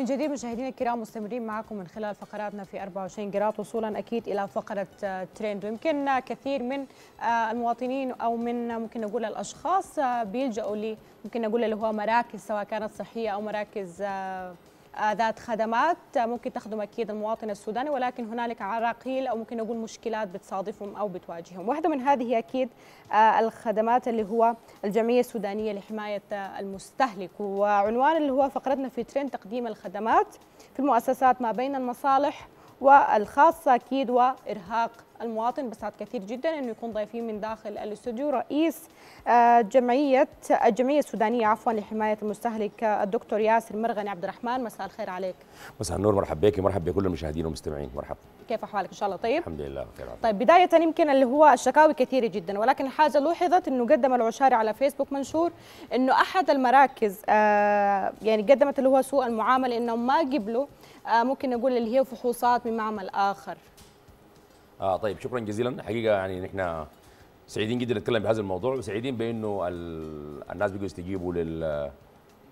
من جديد مشاهدينا الكرام مستمرين معكم من خلال فقراتنا في 24 جرات وصولا اكيد الى فقره آه، ترند ويمكن آه، كثير من آه، المواطنين او من ممكن نقول الاشخاص بيلجأوا لي ممكن نقول اللي هو مراكز سواء كانت صحيه او مراكز ذات خدمات ممكن تخدم اكيد المواطن السوداني ولكن هنالك عراقيل او ممكن نقول مشكلات بتصادفهم او بتواجههم، واحده من هذه اكيد آه، الخدمات اللي هو الجمعيه السودانيه لحمايه المستهلك وعنوان اللي هو فقرتنا في ترين تقديم الخدمات في المؤسسات ما بين المصالح والخاصه اكيد وارهاق المواطن بسعد كثير جدا انه يكون ضيفين من داخل الاستوديو رئيس آه، جمعيه الجمعيه السودانيه عفوا لحمايه المستهلك آه، الدكتور ياسر مرغني عبد الرحمن مساء الخير عليك مساء النور مرحب بك مرحب بكل المشاهدين والمستمعين مرحب كيف احوالك ان شاء الله طيب الحمد لله بخير طيب بدايه يمكن اللي هو الشكاوي كثيره جدا ولكن الحاجه لوحظت انه قدم العشاري على فيسبوك منشور انه احد المراكز آه، يعني قدمت اللي هو سوء المعامله انهم ما قبلوا ممكن نقول اللي هي فحوصات من معمل اخر آه طيب شكرا جزيلا حقيقه يعني نحن سعيدين جدا نتكلم بهذا الموضوع وسعيدين بانه الناس بيجوا يستجيبوا لل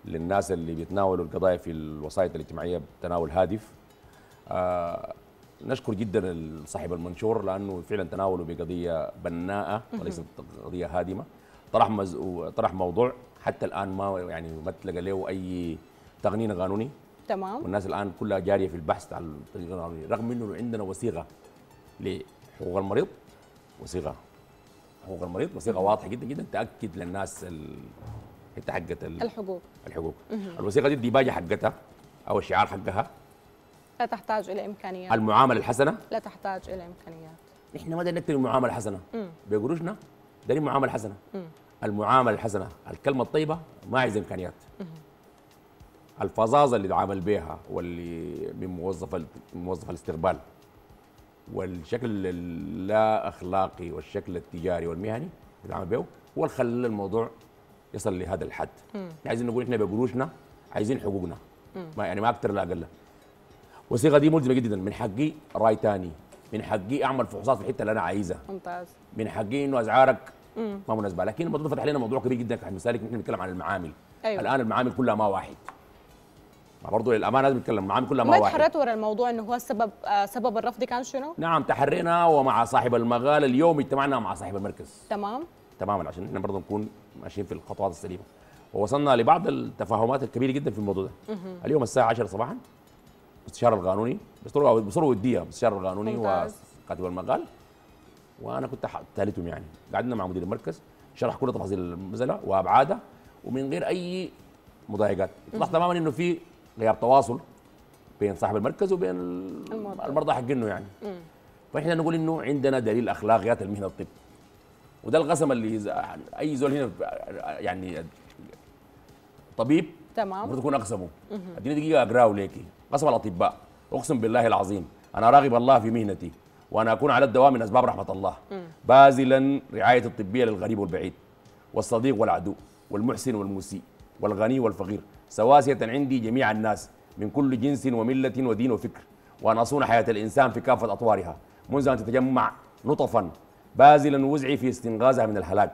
للناس اللي بيتناولوا القضايا في الوسائط الاجتماعيه بتناول هادف آه نشكر جدا صاحب المنشور لانه فعلا تناوله بقضيه بناءه وليست قضيه هادمه طرح مز... طرح موضوع حتى الان ما يعني ما تلقى له اي تقنين قانوني تمام والناس الان كلها جاريه في البحث عن التقنين القانوني رغم انه عندنا وثيقه لحقوق المريض وصيغه حقوق المريض وصيغه واضحه جدا جدا تاكد للناس الحته حقت الحقوق الحقوق الوثيقه دي الديباجه حقتها او الشعار حقها لا تحتاج الى امكانيات المعامله الحسنه لا تحتاج الى امكانيات احنا ما بدنا نكتب المعامله الحسنه بقروشنا ده المعامله الحسنه المعامله الحسنه الكلمه الطيبه ما عايز امكانيات الفظاظه اللي تعامل بيها واللي من موظف موظف الاستقبال والشكل اللا اخلاقي والشكل التجاري والمهني بيتعامل به هو اللي خلى الموضوع يصل لهذا الحد عايزين نقول احنا بقروشنا عايزين حقوقنا ما يعني ما اكثر لا اقل والصيغه دي ملزمه جدا من حقي راي ثاني من حقي اعمل فحوصات في الحته اللي انا عايزها ممتاز من حقي انه اسعارك ما مناسبه لكن الموضوع فتح لنا موضوع كبير جدا كمثال احنا بنتكلم عن المعامل أيوة. الان المعامل كلها ما واحد ما برضه للامانه لازم نتكلم معاه كل ما واحد تحريت ورا الموضوع انه هو السبب آه، سبب الرفض كان شنو؟ نعم تحرينا ومع صاحب المقال اليوم اجتمعنا مع صاحب المركز تمام تماما عشان احنا برضه نكون ماشيين في الخطوات السليمه ووصلنا لبعض التفاهمات الكبيره جدا في الموضوع ده اليوم الساعه 10 صباحا المستشار القانوني بصوره بصوره وديه المستشار القانوني وكاتب المقال وانا كنت ثالثهم يعني قعدنا مع مدير المركز شرح كل تفاصيل المساله وابعادها ومن غير اي مضايقات اتضح تماما انه في غياب تواصل بين صاحب المركز وبين المرضى, المرضى حقينه يعني مم. فاحنا نقول انه عندنا دليل اخلاقيات المهنه الطب وده القسم اللي يعني اي زول هنا يعني طبيب تمام المفروض يكون اقسمه اديني دقيقه اقراه ليكي قسم الاطباء اقسم بالله العظيم انا راغب الله في مهنتي وانا اكون على الدوام من اسباب رحمه الله مم. باذلا رعايه الطبيه للغريب والبعيد والصديق والعدو والمحسن والمسيء والغني والفقير سواسية عندي جميع الناس من كل جنس وملة ودين وفكر وأن أصون حياة الإنسان في كافة أطوارها منذ أن تتجمع نطفا بازلا وزعي في استنغازها من الهلاك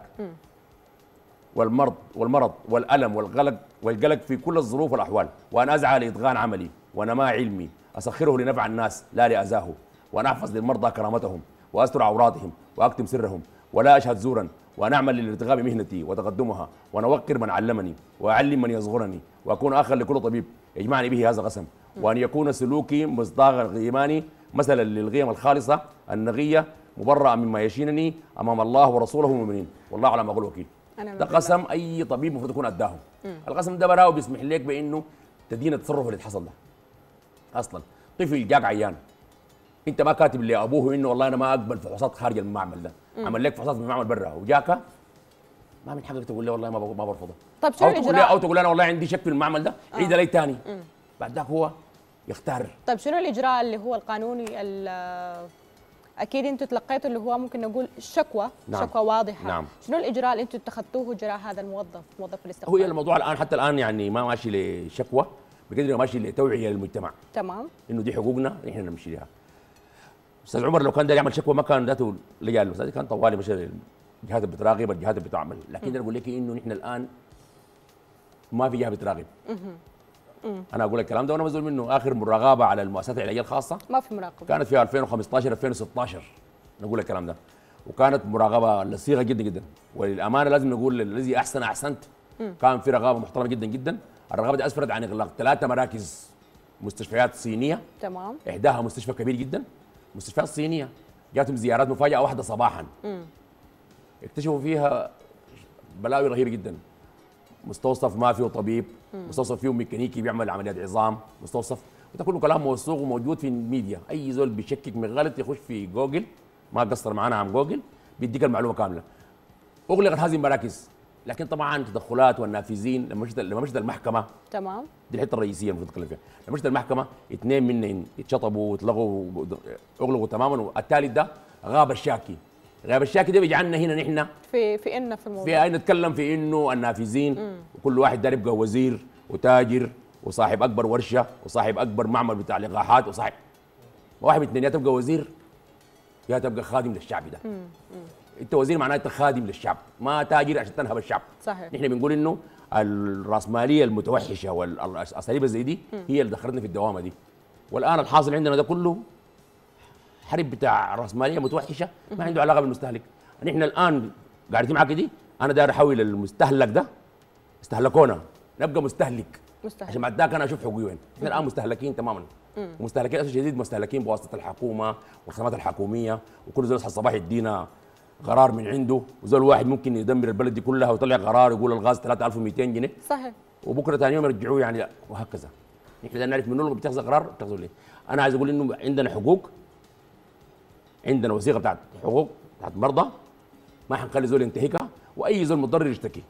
والمرض والمرض والألم والقلق والقلق في كل الظروف والأحوال وأن أزعى لإتقان عملي ونماء علمي أسخره لنفع الناس لا لأذاه وأن أحفظ للمرضى كرامتهم وأستر عوراتهم وأكتم سرهم ولا أشهد زورا ونعمل للارتقاء بمهنتي وتقدمها ونوقر من علمني وأعلم من يصغرني وأكون أخا لكل طبيب يجمعني به هذا القسم وأن يكون سلوكي مصداقا لايماني مثلا للقيم الخالصة النقية مبرأ مما يشينني أمام الله ورسوله المؤمنين والله على ما أقول وكيل ده قسم أي طبيب المفروض يكون أداه القسم ده براه بيسمح لك بأنه تدين التصرف اللي حصل ده أصلا طفل جاك عيان انت ما كاتب لابوه انه والله انا ما اقبل فحوصات خارج المعمل ده عمل لك فحوصات في المعمل برا وجاك ما من حقك تقول له والله ما ما برفضه طيب شو او تقول او تقول انا والله عندي شك في المعمل ده عيد علي ثاني بعد ذاك هو يختار طيب شنو الاجراء اللي هو القانوني اكيد انتم تلقيتوا اللي هو ممكن نقول شكوى نعم. شكوى واضحه نعم. شنو الاجراء اللي انتم اتخذتوه جراء هذا الموظف موظف الاستقبال هو الموضوع الان حتى الان يعني ما ماشي لشكوى بقدر ما ماشي لتوعيه للمجتمع تمام انه دي حقوقنا احنا نمشي لها استاذ عمر لو كان ده يعمل شكوى ما كان ذاته لجان الاستاذ كان طوالي مشى الجهات اللي بتراقب الجهات اللي بتعمل لكن انا اقول لك انه نحن الان ما في جهه بتراقب انا اقول لك الكلام ده وانا مزول منه اخر مراقبه على المؤسسات العلاجيه الخاصه ما في مراقبه كانت في 2015 2016 نقول الكلام ده وكانت مراقبه لصيغه جدا جدا وللامانه لازم نقول الذي احسن احسنت كان في رقابه محترمه جدا جدا الرقابه دي اسفرت عن اغلاق ثلاثه مراكز مستشفيات صينيه تمام احداها مستشفى كبير جدا مستشفيات صينيه جاتهم زيارات مفاجاه واحده صباحا اكتشفوا فيها بلاوي رهيبه جدا مستوصف ما فيه طبيب مستوصف فيه ميكانيكي بيعمل عمليات عظام مستوصف وده كله كلام موثوق وموجود في الميديا اي زول بيشكك من غلط يخش في جوجل ما قصر معانا عن جوجل بيديك المعلومه كامله اغلقت هذه المراكز لكن طبعا تدخلات والنافذين لما مشت لما مشت المحكمه تمام دي الحته الرئيسيه المفروض نتكلم فيها لما مشت المحكمه اثنين منهم اتشطبوا واتلغوا اغلقوا تماما والثالث ده غاب الشاكي غاب الشاكي ده بيجعلنا هنا نحن في في ان في الموضوع في نتكلم في انه النافذين مم. وكل واحد ده يبقى وزير وتاجر وصاحب اكبر ورشه وصاحب اكبر معمل بتاع لقاحات وصاحب واحد من اثنين يا تبقى وزير يا تبقى خادم للشعب ده مم. مم. انت وزير معناه انت خادم للشعب ما تاجر عشان تنهب الشعب صحيح نحن بنقول انه الراسماليه المتوحشه والاساليب زي دي هي اللي دخلتنا في الدوامه دي والان الحاصل عندنا ده كله حرب بتاع راسماليه متوحشه ما عنده علاقه بالمستهلك نحن الان قاعدين معك دي انا داير احول المستهلك ده استهلكونا نبقى مستهلك مستهلك عشان بعد ذاك انا اشوف حقوقي وين احنا الان مستهلكين تماما مستهلكين اسف شديد مستهلكين بواسطه الحكومه والخدمات الحكوميه وكل زول الصباح يدينا قرار من عنده وزول واحد ممكن يدمر البلد دي كلها ويطلع قرار يقول الغاز 3200 جنيه صحيح وبكره ثاني يوم يرجعوه يعني وهكذا نحن بدنا نعرف منو اللي بتاخذ قرار بتاخذه ليه انا عايز اقول انه عندنا حقوق عندنا وثيقه بتاعت حقوق بتاعت مرضى ما حنخلي زول ينتهكها واي زول متضرر يشتكي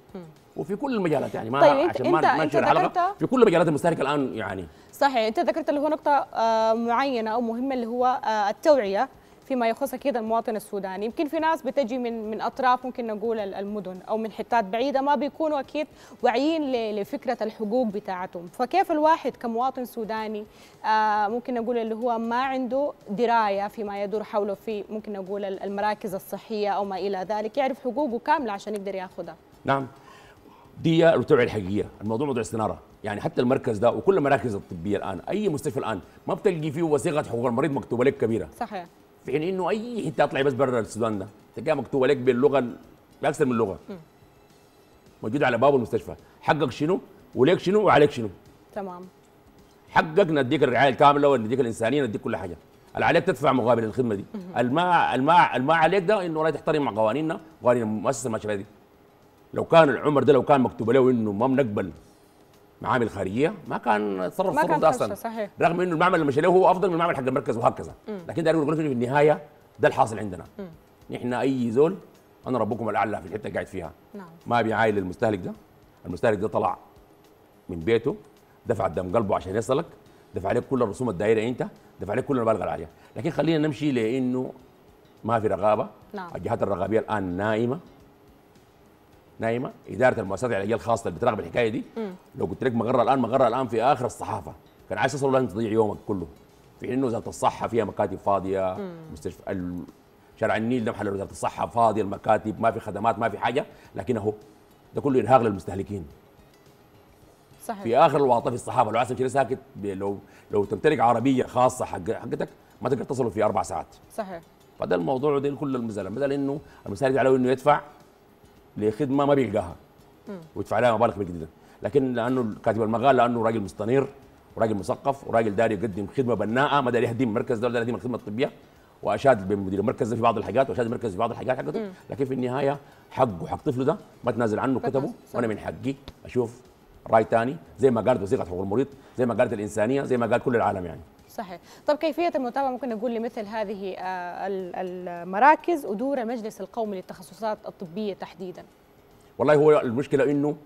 وفي كل المجالات يعني ما طيب عشان انت ما انت الحلقه في كل مجالات المستهلك الان يعني صحيح انت ذكرت اللي هو نقطه آه، معينه او مهمه اللي هو آه، التوعيه فيما يخص اكيد المواطن السوداني يمكن في ناس بتجي من من اطراف ممكن نقول المدن او من حتات بعيده ما بيكونوا اكيد واعيين لفكره الحقوق بتاعتهم فكيف الواحد كمواطن سوداني آه، ممكن نقول اللي هو ما عنده درايه فيما يدور حوله في ممكن نقول المراكز الصحيه او ما الى ذلك يعرف حقوقه كامله عشان يقدر ياخذها نعم دي رتوع الحقيقيه الموضوع موضوع استناره يعني حتى المركز ده وكل المراكز الطبيه الان اي مستشفى الان ما بتلقي فيه وثيقه حقوق المريض مكتوبه لك كبيره صحيح في حين انه اي حته اطلع بس برا السودان ده تلقاها مكتوبه لك باللغه باكثر من لغه موجود على باب المستشفى حقك شنو وليك شنو وعليك شنو تمام حقك نديك الرعايه الكامله ونديك الانسانيه نديك كل حاجه اللي عليك تدفع مقابل الخدمه دي الما الما الما عليك ده انه لا تحترم مع قوانيننا قوانين المؤسسه المشرعيه دي لو كان العمر ده لو كان مكتوب له انه ما بنقبل معامل خارجيه ما كان تصرف تصرف ده اصلا صحيح. رغم انه المعمل اللي المشاريع هو افضل من المعمل حق المركز وهكذا م. لكن ده يقول لك في النهايه ده الحاصل عندنا نحن اي زول انا ربكم الاعلى في الحته قاعد فيها نعم. ما بيعايل المستهلك ده المستهلك ده طلع من بيته دفع دم قلبه عشان يصلك دفع عليك كل الرسوم الدائره انت دفع عليك كل المبالغ العاليه لكن خلينا نمشي لانه ما في رقابه نعم. الجهات الرقابيه الان نائمه نايمه اداره المؤسسات العلاجيه الخاصه اللي بتراقب الحكايه دي م. لو قلت لك مقر الان مقر الان في اخر الصحافه كان عايز تصل لازم تضيع يومك كله في حين انه وزاره الصحه فيها مكاتب فاضيه م. مستشفى شارع النيل ده محل وزاره الصحه فاضيه المكاتب ما في خدمات ما في حاجه لكن اهو ده كله ارهاق للمستهلكين صحيح. في اخر الواطه في الصحافه لو عايز تمشي ساكت لو لو تمتلك عربيه خاصه حق حقتك ما تقدر تصل في اربع ساعات صحيح فده الموضوع ده كل المزلم بدل انه المستهلك عليه انه يدفع لخدمه ما بيلقاها ويدفع لها مبالغ كبيره جدا لكن لانه كاتب المقال لانه راجل مستنير وراجل مثقف وراجل داري يقدم خدمه بناءه ما داري يهدم مركز ده ولا يهدم الخدمه الطبيه واشاد بمدير المركز ده في بعض الحاجات واشاد المركز في بعض الحاجات حقته لكن في النهايه حقه حق طفله ده ما تنازل عنه كتبه وانا من حقي اشوف راي ثاني زي ما قالت وثيقه حقوق المريض زي ما قالت الانسانيه زي ما قال كل العالم يعني صحيح طب كيفية المتابعة ممكن نقول لمثل هذه آه، المراكز ودور المجلس القومي للتخصصات الطبية تحديدا والله هو المشكلة أنه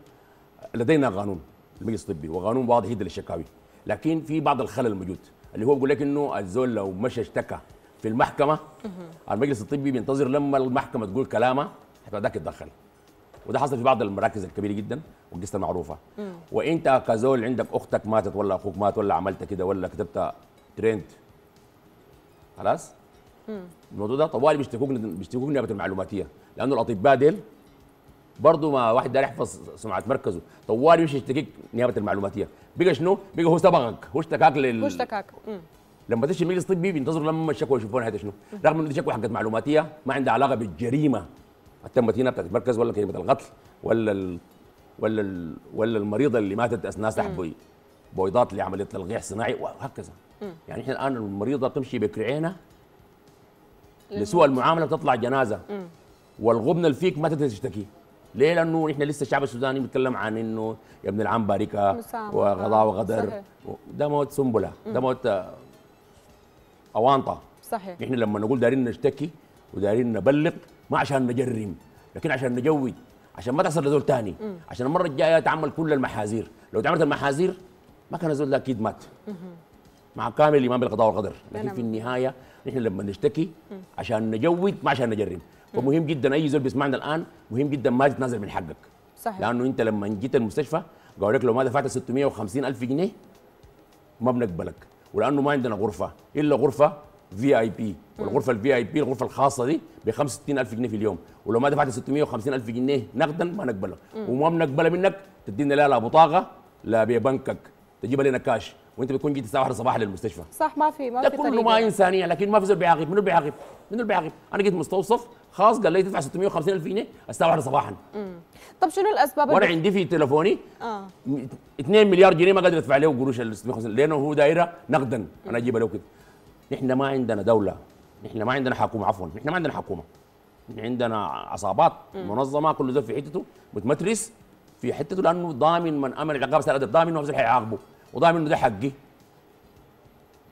لدينا قانون المجلس الطبي وقانون واضح جدا للشكاوي لكن في بعض الخلل الموجود اللي هو بيقول لك انه الزول لو مشى اشتكى في المحكمه المجلس الطبي بينتظر لما المحكمه تقول كلامه حتى ذاك يتدخل وده حصل في بعض المراكز الكبيره جدا والقصه معروفه وانت كزول عندك اختك ماتت ولا اخوك مات ولا عملت كده ولا كتبت ترند خلاص الموضوع ده طوال بيشتكوك بيشتكوك نيابه المعلوماتيه لانه الاطباء ديل برضه ما واحد ده يحفظ سمعه مركزه طوال مش يشتكيك نيابه المعلوماتيه بقى شنو؟ بقى هو سبقك هو اشتكاك لل هو اشتكاك لما تشي مجلس طبي بينتظروا لما الشكوى يشوفون نهايتها شنو رغم انه دي شكوى حقت معلوماتيه ما عندها علاقه بالجريمه التمت هنا بتاعت المركز ولا كلمه القتل ولا ال... ولا ال... ولا المريضه اللي ماتت اثناء سحب بويضات لعمليه تلقيح صناعي وهكذا يعني احنا الان المريضه تمشي بكرعينها لسوء المعامله بتطلع جنازه والغبن الفيك ما تقدر تشتكي ليه؟ لانه احنا لسه الشعب السوداني بيتكلم عن انه يا ابن العم باركه وغضاء وغدر ده موت سنبله ده موت آه، اوانطه صحيح احنا لما نقول دارين نشتكي ودارين نبلغ ما عشان نجرم لكن عشان نجود عشان ما تحصل لزول ثاني عشان المره الجايه تعمل كل المحاذير لو تعملت المحاذير ما كان الزول ده اكيد مات مع كامل الايمان بالقضاء والقدر نعم. لكن في النهايه نحن لما نشتكي عشان نجود ما عشان نجرم فمهم جدا اي زول بيسمعنا الان مهم جدا ما تتنازل من حقك صحيح لانه انت لما جيت المستشفى قالوا لك لو ما دفعت 650 الف جنيه ما بنقبلك ولانه ما عندنا غرفه الا غرفه في اي بي والغرفه الفي اي بي الغرفه الخاصه دي ب 65000 جنيه في اليوم ولو ما دفعت 650000 جنيه نقدا ما نقبلها وما بنقبلها منك تدينا لا لا بطاقه لا ببنكك تجيب لنا كاش وانت بتكون جيت الساعه 1 صباحا للمستشفى صح ما في ما في كله ما انسانيه لكن ما في زول بيعاقب منو بيعاقب منو بيعاقب انا جيت مستوصف خاص قال لي تدفع 650 الف جنيه الساعه 1 صباحا طب شنو الاسباب وانا عندي في تليفوني اه 2 مليار جنيه ما قادر ادفع له قروش ال 650 لانه هو دايره نقدا انا اجيبها له كده نحن ما عندنا دوله نحن ما عندنا حكومه عفوا نحن ما عندنا حكومه عندنا عصابات مم. منظمه كل زول في حتته متمترس في حتته لانه ضامن من امن العقاب سيادة ضامن انه ما حيعاقبه وضاع منه ده حقي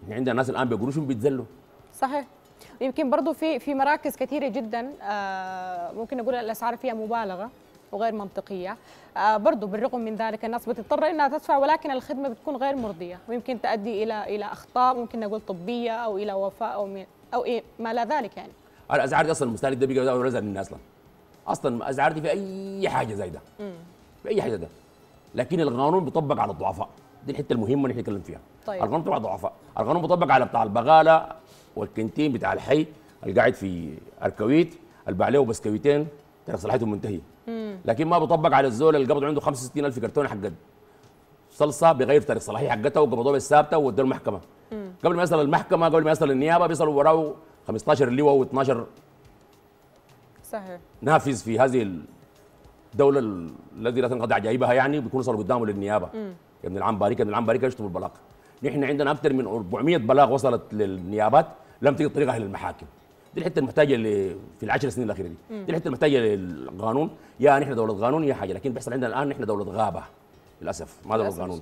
احنا عندنا ناس الان بقروشهم بيتذلوا صحيح يمكن برضه في في مراكز كثيره جدا آه، ممكن نقول الاسعار فيها مبالغه وغير منطقيه آه، برضه بالرغم من ذلك الناس بتضطر انها تدفع ولكن الخدمه بتكون غير مرضيه ويمكن تؤدي الى الى اخطاء ممكن نقول طبيه او الى وفاه او او إيه ما لا ذلك يعني الاسعار دي اصلا المستهلك ده بيجي رزق من اصلا اصلا الاسعار دي في اي حاجه زي ده في اي حاجه ده لكن القانون بيطبق على الضعفاء دي الحته المهمه اللي احنا اتكلمنا فيها طيب. القانون طبعا ضعفاء القانون مطبق على بتاع البغاله والكنتين بتاع الحي اللي قاعد في الكويت البعليه وبسكويتين تاريخ صلاحيتهم منتهيه لكن ما بيطبق على الزول اللي قبض عنده 65000 كرتونه حق صلصه بغير تاريخ صلاحيه حقتها وقبضوها بالثابته وودوه المحكمه مم. قبل ما يصل المحكمه قبل ما يصل النيابه بيصل وراه 15 لواء و12 صحيح نافذ في هذه الدوله الذي لا تنقضي عجائبها يعني بيكونوا صاروا قدامه للنيابه مم. يا ابن العم باريكا ابن العم باريكا يشتم البلاغه نحن عندنا اكثر من 400 بلاغ وصلت للنيابات لم تجد طريقها للمحاكم دي الحته المحتاجه في العشر سنين الاخيره دي دي الحته المحتاجه للقانون يا نحن دوله قانون يا حاجه لكن بيحصل عندنا الان نحن دوله غابه للاسف ما دوله قانون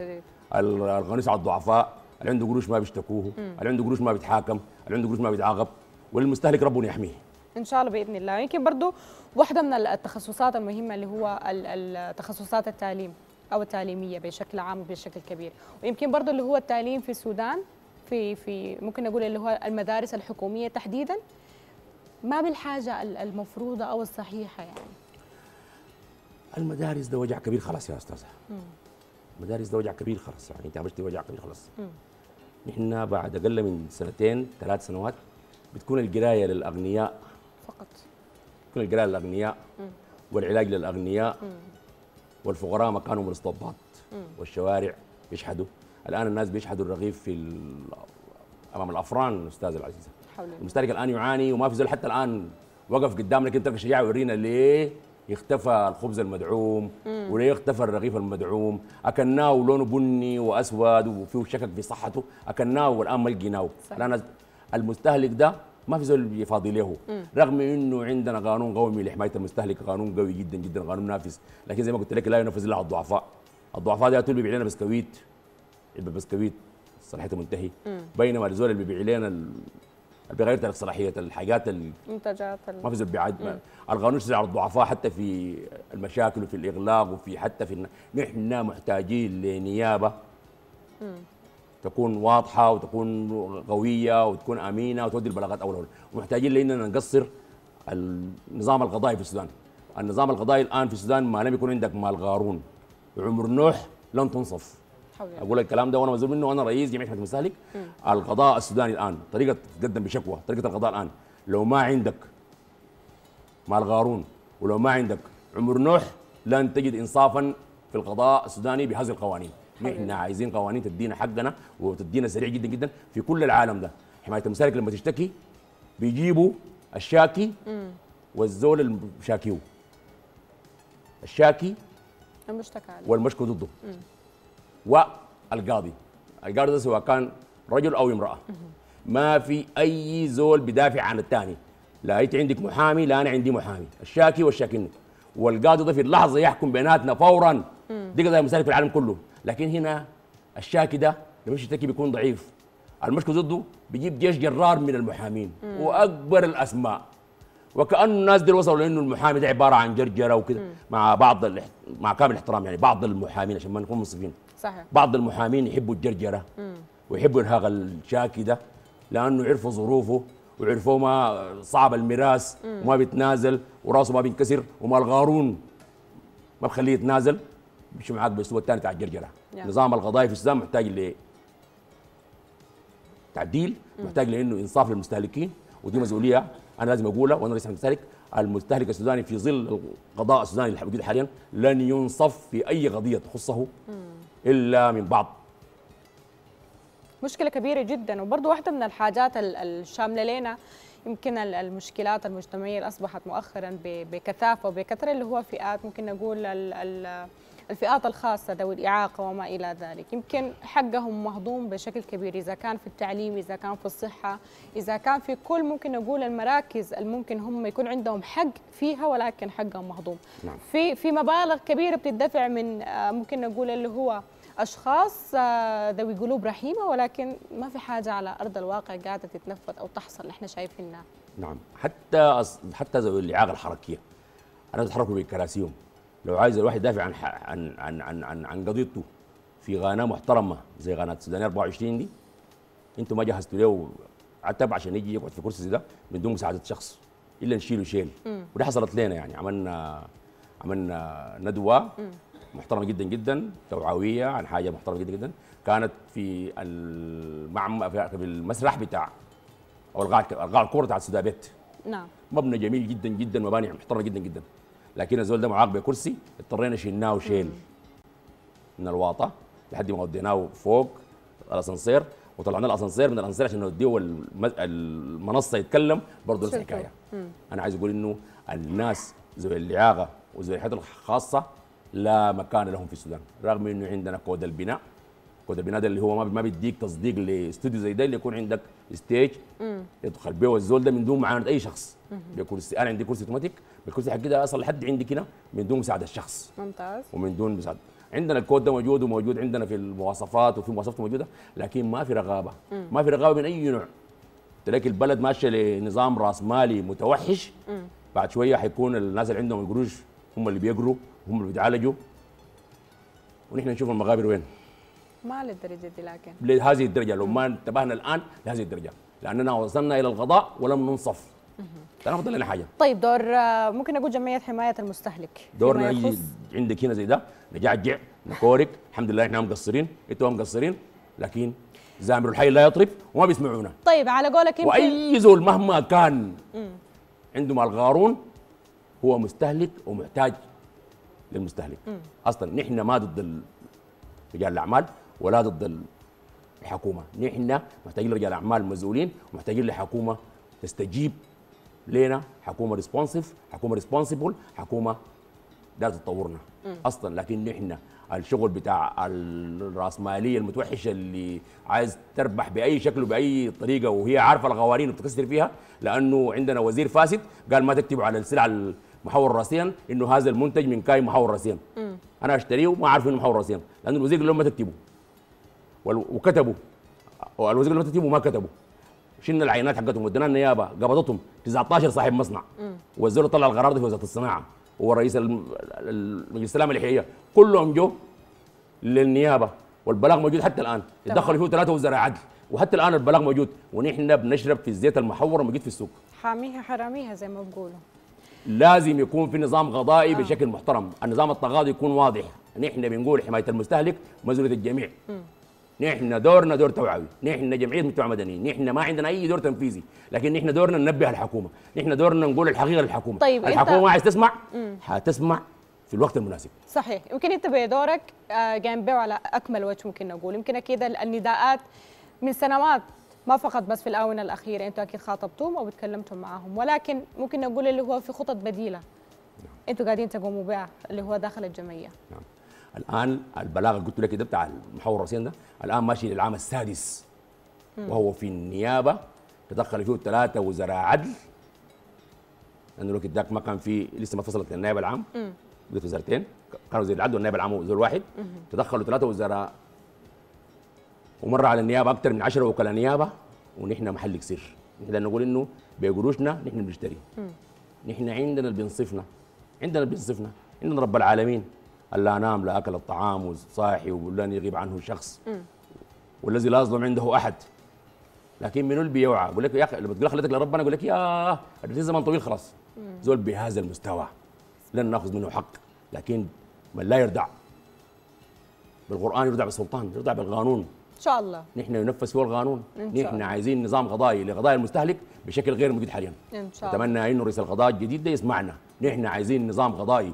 القانون على الضعفاء اللي عنده قروش ما بيشتكوه اللي عنده قروش ما بيتحاكم اللي عنده قروش ما بيتعاقب والمستهلك ربنا يحميه ان شاء الله باذن الله يمكن برضه واحده من التخصصات المهمه اللي هو التخصصات التعليم او التعليميه بشكل عام وبشكل كبير ويمكن برضه اللي هو التعليم في السودان في في ممكن اقول اللي هو المدارس الحكوميه تحديدا ما بالحاجه المفروضه او الصحيحه يعني المدارس ده وجع كبير خلاص يا استاذه المدارس ده وجع كبير خلاص يعني انت عملتي وجع كبير خلاص نحن بعد اقل من سنتين ثلاث سنوات بتكون القرايه للاغنياء فقط بتكون القرايه للاغنياء والعلاج للاغنياء والفقراء مكانهم من الاسطبات والشوارع بيشحدوا الان الناس بيشحدوا الرغيف في امام الافران استاذ العزيزه المستهلك الان يعاني وما في زول حتى الان وقف قدامنا كنت تلقى شجاعه يورينا ليه يختفى الخبز المدعوم وليه اختفى الرغيف المدعوم اكلناه ولونه بني واسود وفيه شكك في صحته اكلناه والان ما لقيناه الان المستهلك ده ما في زول بيفاضي له رغم انه عندنا قانون قومي لحمايه المستهلك قانون قوي جدا جدا قانون نافذ لكن زي ما قلت لك لا ينفذ الا على الضعفاء الضعفاء ده اللي بيبيع لنا بسكويت علبه بسكويت صلاحيته منتهي بينما الزول اللي بيبيع لنا اللي بغير تلك صلاحيه الحاجات المنتجات ما في زول بيعد القانون يشتغل على الضعفاء حتى في المشاكل وفي الاغلاق وفي حتى في نحن محتاجين لنيابه مم. تكون واضحه وتكون قويه وتكون امينه وتودي البلاغات اول ومحتاجين لاننا نقصر النظام القضائي في السودان النظام القضائي الان في السودان ما لم يكون عندك مال غارون عمر نوح لن تنصف اقول لك الكلام ده وانا مزور منه وانا رئيس جمعيه حكم المستهلك القضاء السوداني الان طريقه تقدم بشكوى طريقه القضاء الان لو ما عندك مال غارون ولو ما عندك عمر نوح لن تجد انصافا في القضاء السوداني بهذه القوانين نحن عايزين قوانين تدينا حقنا وتدينا سريع جدا جدا في كل العالم ده حمايه المسالك لما تشتكي بيجيبوا الشاكي والزول المشاكيو الشاكي المشتكى عليه والمشكو ضده والقاضي القاضي ده سواء كان رجل او امراه ما في اي زول بدافع عن الثاني لا انت عندك محامي لا انا عندي محامي الشاكي والشاكين والقاضي ده في اللحظه يحكم بيناتنا فورا دي قضايا مسالك في العالم كله لكن هنا الشاكي ده لما يشتكي بيكون ضعيف المشكله ضده بيجيب جيش جرار من المحامين مم. واكبر الاسماء وكانه الناس دي وصلوا لانه المحامي ده عباره عن جرجره وكده مع بعض الاحت... مع كامل احترام يعني بعض المحامين عشان ما نكون منصفين صحيح بعض المحامين يحبوا الجرجره مم. ويحبوا ارهاق الشاكي ده لانه عرفوا ظروفه وعرفوه ما صعب الميراث وما بيتنازل وراسه ما بينكسر وما الغارون ما بخليه يتنازل مش معاك بالاسلوب الثاني بتاع الجرجره yeah. نظام القضايا في السودان محتاج ل تعديل محتاج لانه انصاف للمستهلكين ودي مسؤوليه انا لازم اقولها وانا رئيس المستهلك المستهلك السوداني في ظل القضاء السوداني اللي موجود حاليا لن ينصف في اي قضيه تخصه الا من بعض مشكله كبيره جدا وبرضه واحده من الحاجات الشامله لنا يمكن المشكلات المجتمعيه اللي اصبحت مؤخرا بكثافه وبكثره اللي هو فئات ممكن نقول الفئات الخاصة ذوي الإعاقة وما إلى ذلك يمكن حقهم مهضوم بشكل كبير إذا كان في التعليم إذا كان في الصحة إذا كان في كل ممكن نقول المراكز الممكن هم يكون عندهم حق فيها ولكن حقهم مهضوم نعم. في في مبالغ كبيرة بتدفع من آه، ممكن نقول اللي هو اشخاص آه، ذوي قلوب رحيمه ولكن ما في حاجه على ارض الواقع قاعده تتنفذ او تحصل احنا شايفينها نعم حتى حتى ذوي الاعاقه الحركيه انا أتحرك بكراسيهم لو عايز الواحد يدافع عن عن عن عن عن, عن قضيته في قناه محترمه زي قناه السودان 24 دي انتوا ما جهزتوا له عتب عشان يجي يقعد في كرسي زي ده من دون مساعده شخص الا نشيله شيل ودي حصلت لنا يعني عملنا عملنا ندوه محترمه جدا جدا توعويه عن حاجه محترمه جدا جدا كانت في المعم في المسرح بتاع او القاع الكوره بتاع السودابيت نعم مبنى جميل جدا جدا مباني محترمه جدا جدا لكن الزول ده معاق بكرسي اضطرينا شلناه شيل من الواطه لحد ما وديناه فوق الاسانسير وطلعنا الاسانسير من الاسانسير عشان نوديه المنصه يتكلم برضه نفس الحكايه انا عايز اقول انه الناس ذوي الاعاقه وذوي الحياه الخاصه لا مكان لهم في السودان رغم انه عندنا كود البناء كود بينادى اللي هو ما بيديك تصديق لاستوديو زي ده اللي يكون عندك ستيج يدخل بيه الزول ده من دون معاونه اي شخص بيكون انا عندي كرسي اوتوماتيك الكرسي حق ده اصل لحد عندي كده من دون مساعده الشخص ممتاز ومن دون مساعده عندنا الكود ده موجود وموجود عندنا في المواصفات وفي مواصفات موجوده لكن ما في رغابه مم. ما في رغابه من اي نوع تلاقي البلد ماشيه لنظام راس مالي متوحش مم. بعد شويه حيكون الناس اللي عندهم القروش هم اللي بيقروا هم اللي بيتعالجوا ونحن نشوف المغابر وين ما للدرجه دي لكن لهذه الدرجه لو ما انتبهنا الان لهذه الدرجه لاننا وصلنا الى القضاء ولم ننصف انا افضل لنا حاجه طيب دور ممكن اقول جمعيه حمايه المستهلك دورنا عندك هنا زي ده نجعجع نكورك الحمد لله احنا مقصرين انتوا مقصرين لكن زامر الحي لا يطرب وما بيسمعونا طيب على قولك يمكن واي زول مهما كان عنده مال غارون هو مستهلك ومحتاج للمستهلك مم. اصلا نحن ما ضد رجال الاعمال ولا ضد الحكومه نحن محتاجين لرجال اعمال مسؤولين ومحتاجين لحكومه تستجيب لنا حكومه ريسبونسيف حكومه ريسبونسيبل حكومه دارت تطورنا اصلا لكن نحن الشغل بتاع الراسماليه المتوحشه اللي عايز تربح باي شكل وباي طريقه وهي عارفه الغوارين بتكسر فيها لانه عندنا وزير فاسد قال ما تكتبوا على السلع المحور راسيا انه هذا المنتج من كاي محور راسيا انا اشتريه وما عارف انه محور راسيا لانه الوزير قال لهم ما تكتبوا وكتبوا الوزير اللي فاتت ما كتبوا شلنا العينات حقتهم ودينا النيابه قبضتهم 19 صاحب مصنع وزير طلع القرار ده في وزاره الصناعه ورئيس مجلس السلام الحقيقيه كلهم جو للنيابه والبلاغ موجود حتى الان تدخلوا فيه ثلاثه وزراء عدل وحتى الان البلاغ موجود ونحن بنشرب في الزيت المحور موجود في السوق حاميها حراميها زي ما بقولوا لازم يكون في نظام قضائي آه. بشكل محترم النظام التغاضي يكون واضح نحن بنقول حمايه المستهلك مسؤوليه الجميع م. نحن دورنا دور توعوي نحن جمعيه مجتمع مدني نحن ما عندنا اي دور تنفيذي لكن نحن دورنا ننبه الحكومه نحن دورنا نقول الحقيقه للحكومه طيب الحكومه انت... عايز تسمع حتسمع في الوقت المناسب صحيح يمكن انت بدورك آه، به على اكمل وجه ممكن نقول يمكن اكيد النداءات من سنوات ما فقط بس في الاونه الاخيره انتوا اكيد خاطبتوهم او تكلمتم معاهم ولكن ممكن نقول اللي هو في خطط بديله نعم. انتوا قاعدين تقوموا بها اللي هو داخل الجمعيه نعم. الان البلاغ اللي قلت لك ده بتاع المحور الرئيسي ده الان ماشي للعام السادس وهو في النيابه تدخل فيه ثلاثه وزراء عدل لانه الوقت ذاك ما كان في لسه ما فصلت النائب العام بقت وزارتين كانوا وزير العدل والنائب العام وزير واحد تدخلوا ثلاثه وزراء ومر على النيابه اكثر من 10 وكلاء نيابه ونحن محل كسر نحن نقول انه بقروشنا نحن بنشتري نحن عندنا اللي بينصفنا عندنا اللي بينصفنا عندنا رب العالمين لا نام لا أكل الطعام وصاحي ولن يغيب عنه شخص والذي لا يظلم عنده أحد لكن منو اللي بيوعى بقول لك يا اخي لما تقول خليتك لربنا يقول لك يا ده زمن طويل خلاص زول بهذا المستوى لن ناخذ منه حق لكن من لا يردع بالقران يردع بالسلطان يردع بالقانون ان شاء الله نحن ينفس هو القانون نحن عايزين نظام قضائي لقضايا المستهلك بشكل غير موجود حاليا ان شاء الله اتمنى انه رئيس القضاء الجديد ده يسمعنا نحن عايزين نظام قضائي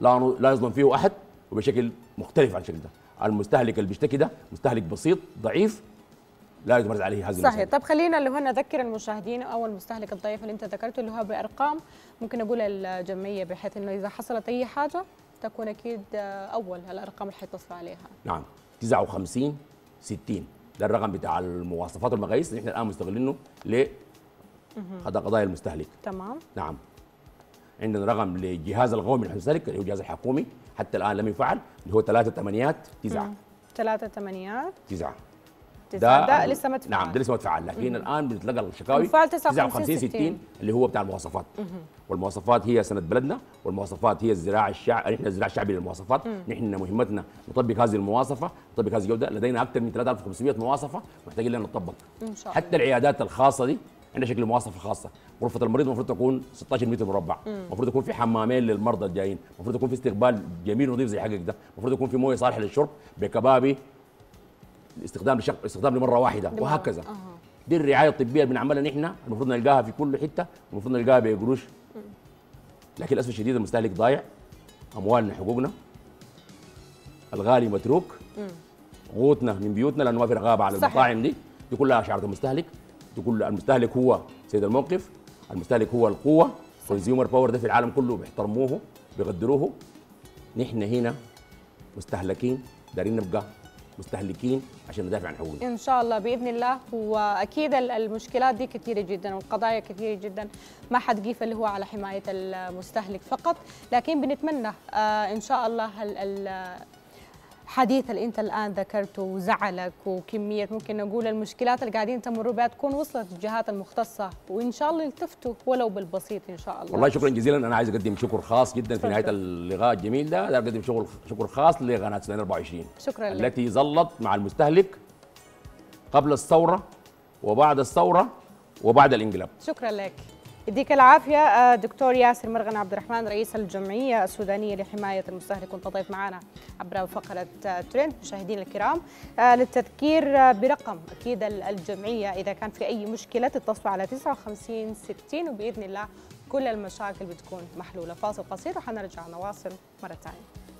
لا لا يظلم فيه احد وبشكل مختلف عن الشكل ده المستهلك اللي بيشتكي ده مستهلك بسيط ضعيف لا يتمرد عليه هذا صحيح طب خلينا اللي هنا اذكر المشاهدين او المستهلك الضعيف اللي انت ذكرته اللي هو بارقام ممكن اقول الجمعيه بحيث انه اذا حصلت اي حاجه تكون اكيد آه، اول الارقام اللي حيتصل عليها نعم 59 60 ده الرقم بتاع المواصفات والمقاييس اللي احنا الان مستغلينه ل قضايا المستهلك تمام نعم عندنا رقم للجهاز القومي اللي المستهلك اللي هو الجهاز الحكومي حتى الان لم يفعل اللي هو ثلاثة ثمانيات تسعة ثلاثة ثمانيات تسعة ده, ده لسه ما تفعل نعم ده لسه ما تفعل لكن مم. الان بنتلقى الشكاوي 59 60 اللي هو بتاع المواصفات مم. والمواصفات هي سند بلدنا والمواصفات هي الزراعه الشعبي نحن الزراعه الشعبي للمواصفات نحن مهمتنا نطبق هذه المواصفه نطبق هذه الجوده لدينا اكثر من 3500 مواصفه محتاجين لنا نطبق حتى العيادات الخاصه دي عندنا شكل مواصفه خاصه غرفه المريض المفروض تكون 16 متر مربع المفروض يكون في حمامين للمرضى الجايين المفروض يكون في استقبال جميل ونظيف زي حقك ده المفروض يكون في مويه صالحه للشرب بكبابي استخدام لشق... استخدام لمره واحده وهكذا أه. دي الرعايه الطبيه اللي بنعملها نحن المفروض نلقاها في كل حته المفروض نلقاها بقروش لكن للاسف الشديد المستهلك ضايع اموالنا حقوقنا الغالي متروك قوتنا من بيوتنا لانه ما في رقابه على المطاعم دي دي كلها شعرة المستهلك تقول المستهلك هو سيد الموقف المستهلك هو القوه كونسيومر باور ده في العالم كله بيحترموه بيقدروه نحن هنا مستهلكين دارين نبقى مستهلكين عشان ندافع عن حقوقنا ان شاء الله باذن الله واكيد المشكلات دي كثيره جدا والقضايا كثيره جدا ما حد قيف اللي هو على حمايه المستهلك فقط لكن بنتمنى آه، ان شاء الله حديث اللي انت الان ذكرته وزعلك وكميه ممكن نقول المشكلات اللي قاعدين تمروا بها تكون وصلت الجهات المختصه وان شاء الله التفتوا ولو بالبسيط ان شاء الله والله شكرا جزيلا انا عايز اقدم شكر خاص جدا في نهايه اللقاء الجميل ده انا اقدم شكر شكر خاص لقناه سنين 24 شكرا لك التي ظلت مع المستهلك قبل الثوره وبعد الثوره وبعد الانقلاب شكرا لك يديك العافية آه، دكتور ياسر مرغن عبد الرحمن رئيس الجمعية السودانية لحماية المستهلك كنت ضيف معنا عبر فقرة آه، ترند مشاهدينا الكرام آه، للتذكير برقم أكيد الجمعية إذا كان في أي مشكلة تتصلوا على 59 60 وبإذن الله كل المشاكل بتكون محلولة فاصل قصير وحنرجع نواصل مرة ثانية